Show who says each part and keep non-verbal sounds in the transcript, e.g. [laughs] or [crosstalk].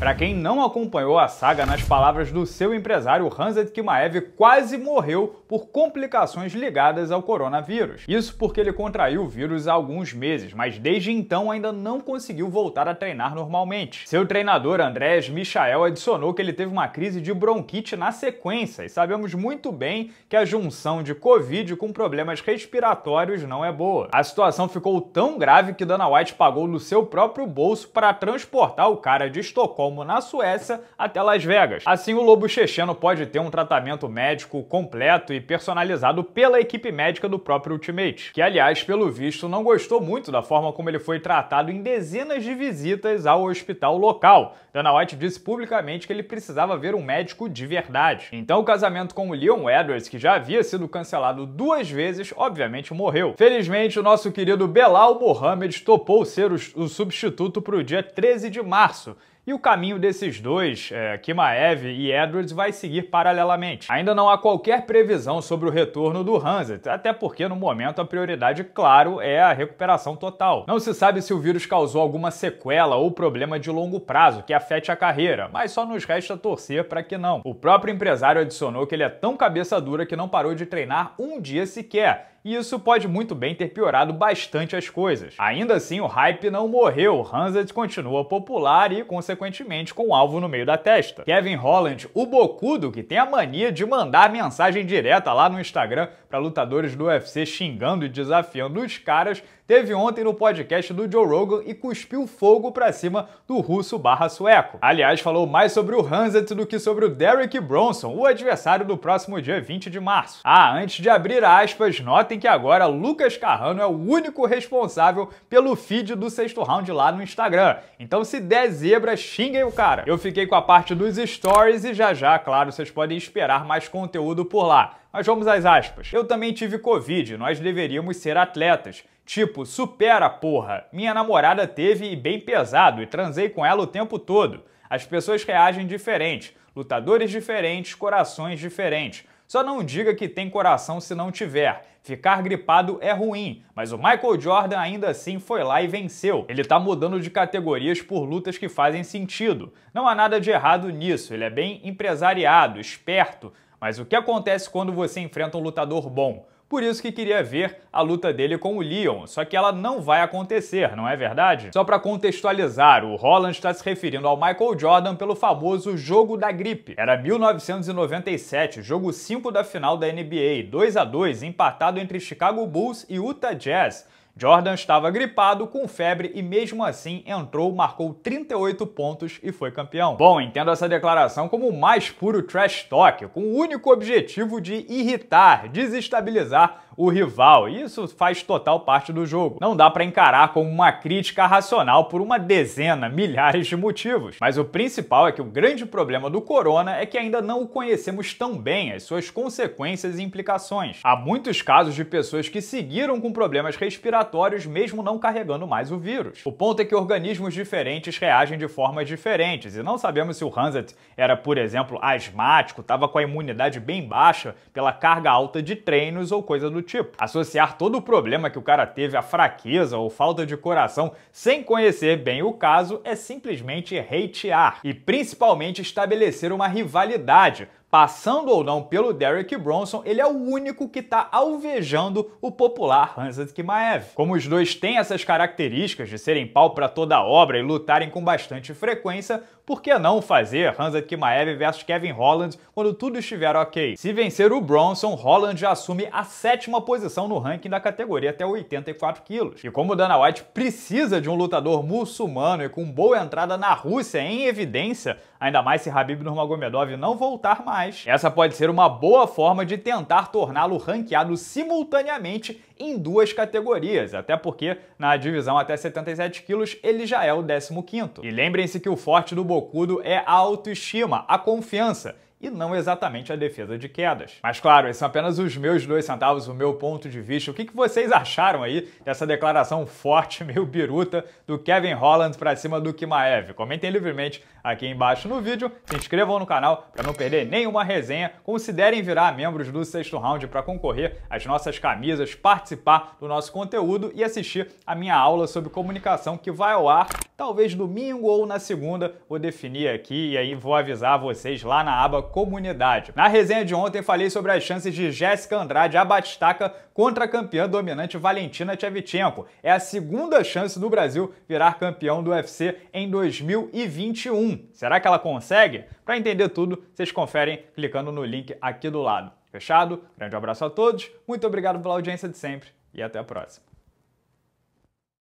Speaker 1: Para quem não acompanhou a saga, nas palavras do seu empresário, Hans Kimaev quase morreu por complicações ligadas ao coronavírus. Isso porque ele contraiu o vírus há alguns meses, mas desde então ainda não conseguiu voltar a treinar normalmente. Seu treinador, Andrés Michael, adicionou que ele teve uma crise de bronquite na sequência, e sabemos muito bem que a junção de Covid com problemas respiratórios não é boa. A situação ficou tão grave que Dana White pagou no seu próprio bolso para transportar o cara de Estocolmo como na Suécia, até Las Vegas. Assim, o lobo checheno pode ter um tratamento médico completo e personalizado pela equipe médica do próprio Ultimate, que, aliás, pelo visto, não gostou muito da forma como ele foi tratado em dezenas de visitas ao hospital local. Dana White disse publicamente que ele precisava ver um médico de verdade. Então, o casamento com o Leon Edwards, que já havia sido cancelado duas vezes, obviamente morreu. Felizmente, o nosso querido Belal Mohamed topou ser o, o substituto para o dia 13 de março. E o caminho desses dois, é, Kimaev e Edwards, vai seguir paralelamente. Ainda não há qualquer previsão sobre o retorno do Hanset, até porque no momento a prioridade, claro, é a recuperação total. Não se sabe se o vírus causou alguma sequela ou problema de longo prazo que afete a carreira, mas só nos resta torcer para que não. O próprio empresário adicionou que ele é tão cabeça dura que não parou de treinar um dia sequer e isso pode muito bem ter piorado bastante as coisas. Ainda assim, o hype não morreu, o Hanset continua popular e, consequentemente, consequentemente com o um alvo no meio da testa. Kevin Holland, o bocudo que tem a mania de mandar mensagem direta lá no Instagram para lutadores do UFC xingando e desafiando os caras, teve ontem no podcast do Joe Rogan e cuspiu fogo para cima do russo barra sueco. Aliás, falou mais sobre o Hanset do que sobre o Derek Bronson, o adversário do próximo dia 20 de março. Ah, antes de abrir aspas, notem que agora Lucas Carrano é o único responsável pelo feed do sexto round lá no Instagram. Então se der zebra, xinguem o cara. Eu fiquei com a parte dos stories e já já, claro, vocês podem esperar mais conteúdo por lá. Mas vamos às aspas. Eu também tive Covid, nós deveríamos ser atletas. Tipo, supera, porra. Minha namorada teve e bem pesado e transei com ela o tempo todo. As pessoas reagem diferente, lutadores diferentes, corações diferentes. Só não diga que tem coração se não tiver. Ficar gripado é ruim, mas o Michael Jordan ainda assim foi lá e venceu. Ele tá mudando de categorias por lutas que fazem sentido. Não há nada de errado nisso, ele é bem empresariado, esperto. Mas o que acontece quando você enfrenta um lutador bom? Por isso que queria ver a luta dele com o Leon, só que ela não vai acontecer, não é verdade? Só para contextualizar, o Holland está se referindo ao Michael Jordan pelo famoso jogo da gripe. Era 1997, jogo 5 da final da NBA, 2 a 2, empatado entre Chicago Bulls e Utah Jazz Jordan estava gripado, com febre e mesmo assim entrou, marcou 38 pontos e foi campeão. Bom, entendo essa declaração como o mais puro trash talk, com o único objetivo de irritar, desestabilizar o rival. E isso faz total parte do jogo. Não dá para encarar como uma crítica racional por uma dezena, [laughs] milhares de motivos. Mas o principal é que o grande problema do corona é que ainda não o conhecemos tão bem, as suas consequências e implicações. Há muitos casos de pessoas que seguiram com problemas respiratórios mesmo não carregando mais o vírus. O ponto é que organismos diferentes reagem de formas diferentes e não sabemos se o Hanset era, por exemplo, asmático, estava com a imunidade bem baixa pela carga alta de treinos ou coisa do tipo. Associar todo o problema que o cara teve à fraqueza ou falta de coração sem conhecer bem o caso é simplesmente hatear e principalmente estabelecer uma rivalidade Passando ou não pelo Derek Bronson, ele é o único que está alvejando o popular Hansa Kimaev. Como os dois têm essas características de serem pau para toda obra e lutarem com bastante frequência, por que não fazer Hansa Kimaev versus Kevin Holland quando tudo estiver ok? Se vencer o Bronson, Holland já assume a sétima posição no ranking da categoria até 84 quilos. E como Dana White precisa de um lutador muçulmano e com boa entrada na Rússia é em evidência, ainda mais se Habib Nurmagomedov não voltar mais, essa pode ser uma boa forma de tentar torná-lo ranqueado simultaneamente em duas categorias, até porque na divisão até 77 quilos ele já é o 15 E lembrem-se que o forte do Bocudo é a autoestima, a confiança, e não exatamente a defesa de quedas. Mas claro, esses são apenas os meus dois centavos, o meu ponto de vista. O que, vocês acharam aí dessa declaração forte, [laughs] meio biruta, do Kevin Holland para cima do Kimaev? Comentem livremente aqui embaixo no vídeo, se inscrevam no canal para não perder nenhuma resenha, considerem virar membros do Sexto Round para concorrer às nossas camisas, participar do nosso conteúdo e assistir a minha aula sobre comunicação que vai ao ar talvez domingo ou na segunda, vou definir aqui e aí vou avisar vocês lá na aba comunidade. Na resenha de ontem falei sobre as chances de Jéssica Andrade Batistaca contra a campeã dominante Valentina Tchevchenko. É a segunda chance do Brasil virar campeão do UFC em 2021. Será que ela consegue? Para entender tudo, vocês conferem clicando no link aqui do lado. Fechado? Grande abraço a todos, muito obrigado pela audiência de sempre e até a próxima.